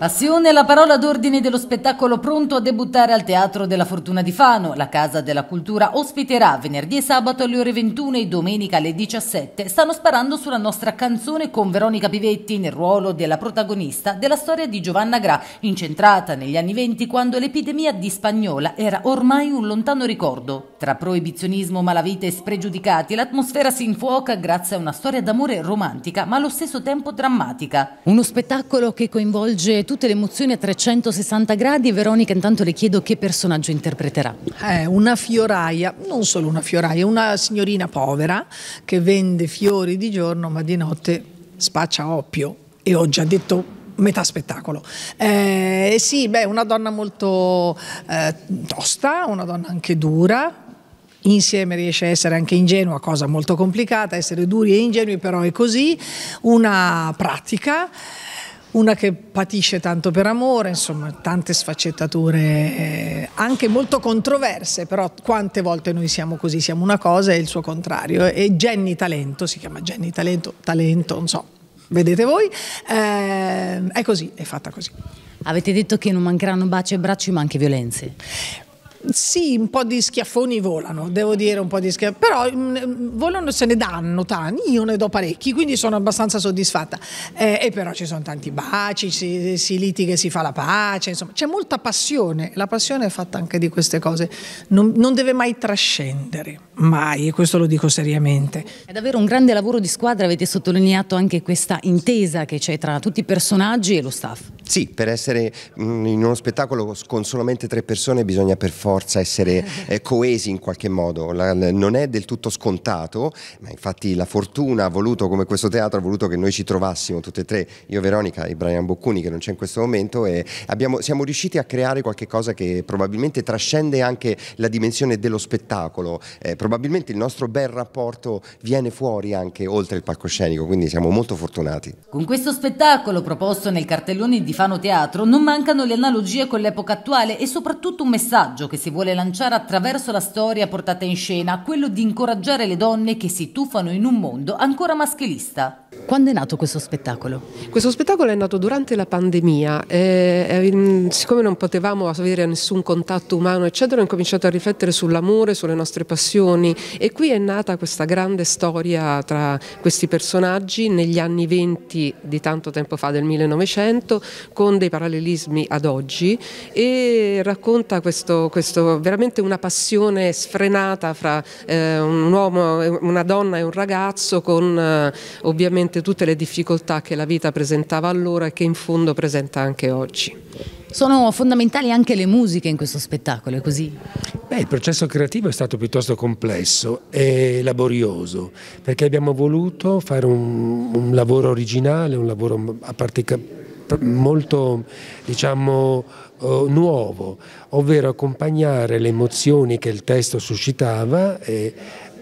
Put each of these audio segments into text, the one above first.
Passione è la parola d'ordine dello spettacolo pronto a debuttare al Teatro della Fortuna di Fano. La Casa della Cultura ospiterà venerdì e sabato alle ore 21 e domenica alle 17. Stanno sparando sulla nostra canzone con Veronica Pivetti nel ruolo della protagonista della storia di Giovanna Gra, incentrata negli anni 20 quando l'epidemia di spagnola era ormai un lontano ricordo. Tra proibizionismo, malavita e spregiudicati, l'atmosfera si infuoca grazie a una storia d'amore romantica ma allo stesso tempo drammatica. Uno spettacolo che coinvolge tutte le emozioni a 360 gradi. Veronica, intanto le chiedo che personaggio interpreterà. È eh, una fioraia, non solo una fioraia, una signorina povera che vende fiori di giorno ma di notte spaccia oppio. E ho già detto metà spettacolo. Eh, sì, beh, una donna molto eh, tosta, una donna anche dura. Insieme riesce a essere anche ingenua, cosa molto complicata, essere duri e ingenui, però è così. Una pratica una che patisce tanto per amore, insomma tante sfaccettature eh, anche molto controverse, però quante volte noi siamo così, siamo una cosa e il suo contrario. E Jenny Talento, si chiama Jenny Talento, Talento, non so, vedete voi, eh, è così, è fatta così. Avete detto che non mancheranno baci e bracci ma anche violenze. Sì, un po' di schiaffoni volano, devo dire un po' di schiaffoni, però mh, mm, volano se ne danno tanti, io ne do parecchi, quindi sono abbastanza soddisfatta. Eh, e però ci sono tanti baci, si, si litiga e si fa la pace, insomma, c'è molta passione, la passione è fatta anche di queste cose, non, non deve mai trascendere mai, e questo lo dico seriamente. È davvero un grande lavoro di squadra, avete sottolineato anche questa intesa che c'è tra tutti i personaggi e lo staff. Sì, per essere mm, in uno spettacolo con solamente tre persone bisogna per forza essere eh, coesi in qualche modo, non è del tutto scontato, ma infatti la fortuna ha voluto, come questo teatro, ha voluto che noi ci trovassimo tutte e tre, io Veronica e Brian Boccuni che non c'è in questo momento e abbiamo, siamo riusciti a creare qualcosa che probabilmente trascende anche la dimensione dello spettacolo, eh, probabilmente il nostro bel rapporto viene fuori anche oltre il palcoscenico, quindi siamo molto fortunati. Con questo spettacolo proposto nel cartellone di Fano Teatro non mancano le analogie con l'epoca attuale e soprattutto un messaggio che si vuole lanciare attraverso la storia portata in scena, quello di incoraggiare le donne che si tuffano in un mondo ancora maschilista. Quando è nato questo spettacolo? Questo spettacolo è nato durante la pandemia, e, eh, e, eh, siccome non potevamo avere nessun contatto umano eccetera ho incominciato a riflettere sull'amore, sulle nostre passioni e qui è nata questa grande storia tra questi personaggi negli anni 20 di tanto tempo fa del 1900 con dei parallelismi ad oggi e racconta questo, questo veramente una passione sfrenata fra eh, un uomo, una donna e un ragazzo con eh, ovviamente veramente tutte le difficoltà che la vita presentava allora e che in fondo presenta anche oggi. Sono fondamentali anche le musiche in questo spettacolo, è così? Beh, il processo creativo è stato piuttosto complesso e laborioso, perché abbiamo voluto fare un, un lavoro originale, un lavoro a partica, molto diciamo, eh, nuovo, ovvero accompagnare le emozioni che il testo suscitava e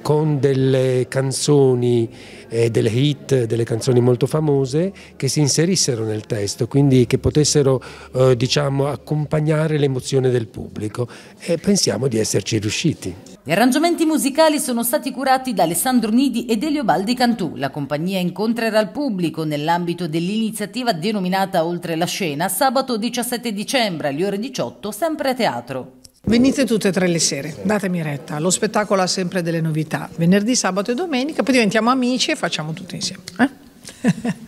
con delle canzoni, eh, delle hit, delle canzoni molto famose che si inserissero nel testo, quindi che potessero eh, diciamo, accompagnare l'emozione del pubblico e pensiamo di esserci riusciti. Gli arrangiamenti musicali sono stati curati da Alessandro Nidi ed Elio Baldi Cantù. La compagnia incontrerà il pubblico nell'ambito dell'iniziativa denominata Oltre la scena sabato 17 dicembre alle ore 18 sempre a teatro. Venite tutte e tre le sere, datemi retta, lo spettacolo ha sempre delle novità, venerdì, sabato e domenica, poi diventiamo amici e facciamo tutto insieme. Eh?